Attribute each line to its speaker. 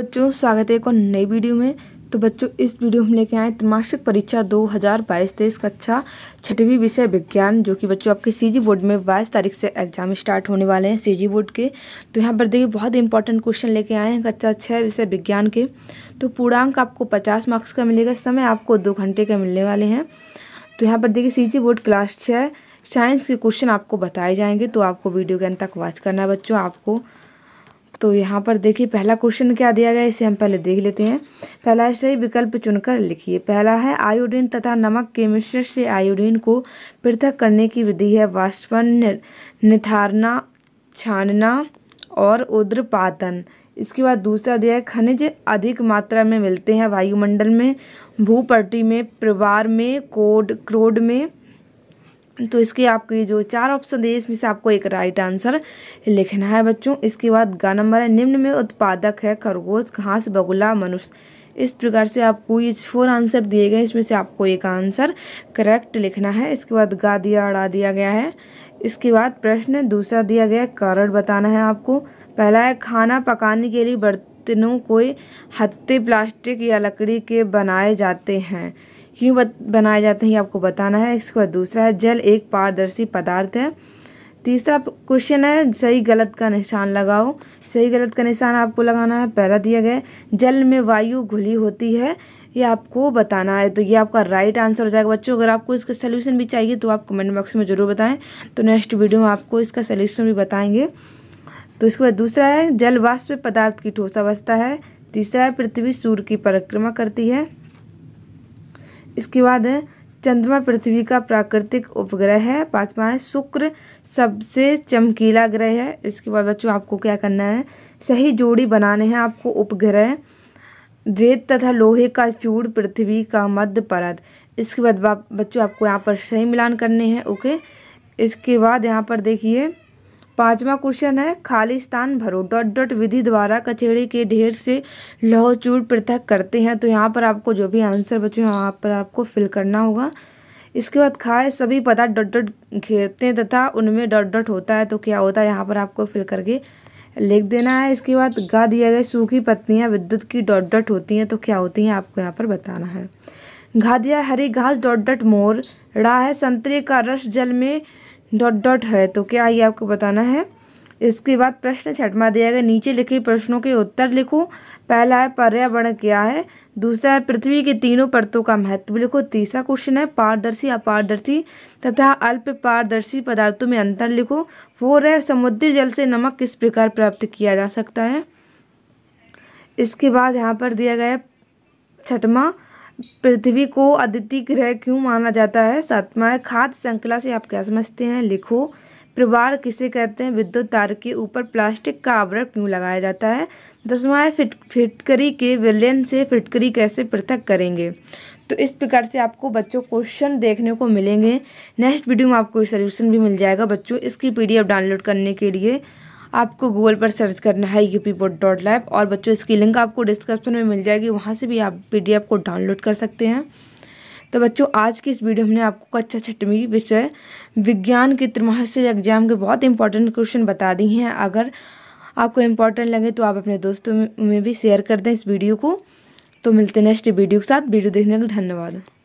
Speaker 1: बच्चों स्वागत है एक और नई वीडियो में तो बच्चों इस वीडियो में लेके आए त्रैमासिक परीक्षा 2022 तेईस कक्षा छठवीं विषय विज्ञान जो कि बच्चों आपके सीजी बोर्ड में बाईस तारीख से एग्जाम स्टार्ट होने वाले हैं सीजी बोर्ड के तो यहाँ पर देखिए बहुत इंपॉर्टेंट क्वेश्चन लेके आए हैं कक्षा छः विषय विज्ञान के तो पूर्णांक आपको पचास मार्क्स का मिलेगा समय आपको दो घंटे का मिलने वाले हैं तो यहाँ पर देखिए सी बोर्ड क्लास छः साइंस के क्वेश्चन आपको बताए जाएंगे तो आपको वीडियो के अंत तक वॉच करना है बच्चों आपको तो यहाँ पर देखिए पहला क्वेश्चन क्या दिया गया इसे हम पहले देख लेते हैं पहला सही विकल्प चुनकर लिखिए पहला है आयोडीन तथा नमक के मिश्र से आयोडीन को पृथक करने की विधि है वाष्पन निथारना छानना और उद्रपातन इसके बाद दूसरा दिया है खनिज अधिक मात्रा में मिलते हैं वायुमंडल में भूपट्टी में परिवार में कोड क्रोड में तो इसके आपके जो चार ऑप्शन दिए इसमें से आपको एक राइट आंसर लिखना है बच्चों इसके बाद गा नंबर है निम्न में उत्पादक है खरगोश घास बगुला मनुष्य इस प्रकार से आपको ये फोर आंसर दिए गए इसमें से आपको एक आंसर करेक्ट लिखना है इसके बाद गा दिया अड़ा दिया गया है इसके बाद प्रश्न दूसरा दिया गया कारण बताना है आपको पहला है खाना पकाने के लिए बर्तनों को हत्ते प्लास्टिक या लकड़ी के बनाए जाते हैं क्यों बनाए जाते हैं ये आपको बताना है इसके बाद दूसरा है जल एक पारदर्शी पदार्थ है तीसरा क्वेश्चन है सही गलत का निशान लगाओ सही गलत का निशान आपको लगाना है पहला दिया गया जल में वायु घुली होती है ये आपको बताना है तो ये आपका राइट आंसर हो जाएगा बच्चों अगर आपको इसका सलूशन भी चाहिए तो आप कमेंट बॉक्स में ज़रूर बताएं तो नेक्स्ट वीडियो में आपको इसका सलूशन भी बताएंगे तो इसके बाद दूसरा है जल वाष्प पदार्थ की ठोसा बसता है तीसरा है पृथ्वी सूर्य की परिक्रमा करती है इसके बाद है चंद्रमा पृथ्वी का प्राकृतिक उपग्रह है पाँचवा है शुक्र सबसे चमकीला ग्रह है इसके बाद बच्चों आपको क्या करना है सही जोड़ी बनाने हैं आपको उपग्रह रेत तथा लोहे का चूड़ पृथ्वी का मध्य परत इसके बाद बच्चों आपको यहाँ पर सही मिलान करने हैं ओके इसके बाद यहाँ पर देखिए पांचवा क्वेश्चन है खाली स्थान भरो डॉट डॉट विधि द्वारा कचेड़ी के ढेर से लौह चूड़ पृथक करते हैं तो यहाँ पर आपको जो भी आंसर बचे वहाँ पर आपको फिल करना होगा इसके बाद खाए सभी पदार्थ डॉट डॉट घेरते हैं तथा उनमें डॉट डॉट होता है तो क्या होता है यहाँ पर आपको फिल करके लिख देना है इसके बाद गा दिया गया सूखी पत्नियाँ विद्युत की डॉट डॉट होती हैं तो क्या होती हैं आपको यहाँ पर बताना है घा दिया हरी घास डॉट डॉट मोर रहा है संतरे का रस जल में डॉट डॉट है तो क्या ये आपको बताना है इसके बाद प्रश्न छठवा दिया गया नीचे लिखे प्रश्नों के उत्तर लिखो पहला है पर्यावरण क्या है दूसरा है पृथ्वी के तीनों परतों का महत्व लिखो तीसरा क्वेश्चन है पारदर्शी अपारदर्शी तथा अल्प पारदर्शी पदार्थों में अंतर लिखो फोर है समुद्री जल से नमक किस प्रकार प्राप्त किया जा सकता है इसके बाद यहाँ पर दिया गया छठवा पृथ्वी को अदिति ग्रह क्यों माना जाता है सातवा है खाद्य श्रृंखला से आप क्या समझते हैं लिखो परिवार किसे कहते हैं विद्युत तार के ऊपर प्लास्टिक का आवरण क्यों लगाया जाता है दसवा है फिट फिटकरी के विलयन से फिटकरी कैसे पृथक करेंगे तो इस प्रकार से आपको बच्चों क्वेश्चन देखने को मिलेंगे नेक्स्ट वीडियो में आपको सोल्यूशन भी मिल जाएगा बच्चों इसकी पीडीएफ डाउनलोड करने के लिए आपको गूगल पर सर्च करना है यूपी बोर्ड डॉट लैब और बच्चों इसकी लिंक आपको डिस्क्रिप्शन में मिल जाएगी वहाँ से भी आप पी को डाउनलोड कर सकते हैं तो बच्चों आज की इस वीडियो हमने आपको कक्षा छठवीं विषय विज्ञान के त्रिमासिक एग्जाम के बहुत इंपॉर्टेंट क्वेश्चन बता दी हैं अगर आपको इम्पॉर्टेंट लगे तो आप अपने दोस्तों में भी शेयर कर दें इस वीडियो को तो मिलते हैं नेक्स्ट वीडियो के साथ वीडियो देखने के लिए धन्यवाद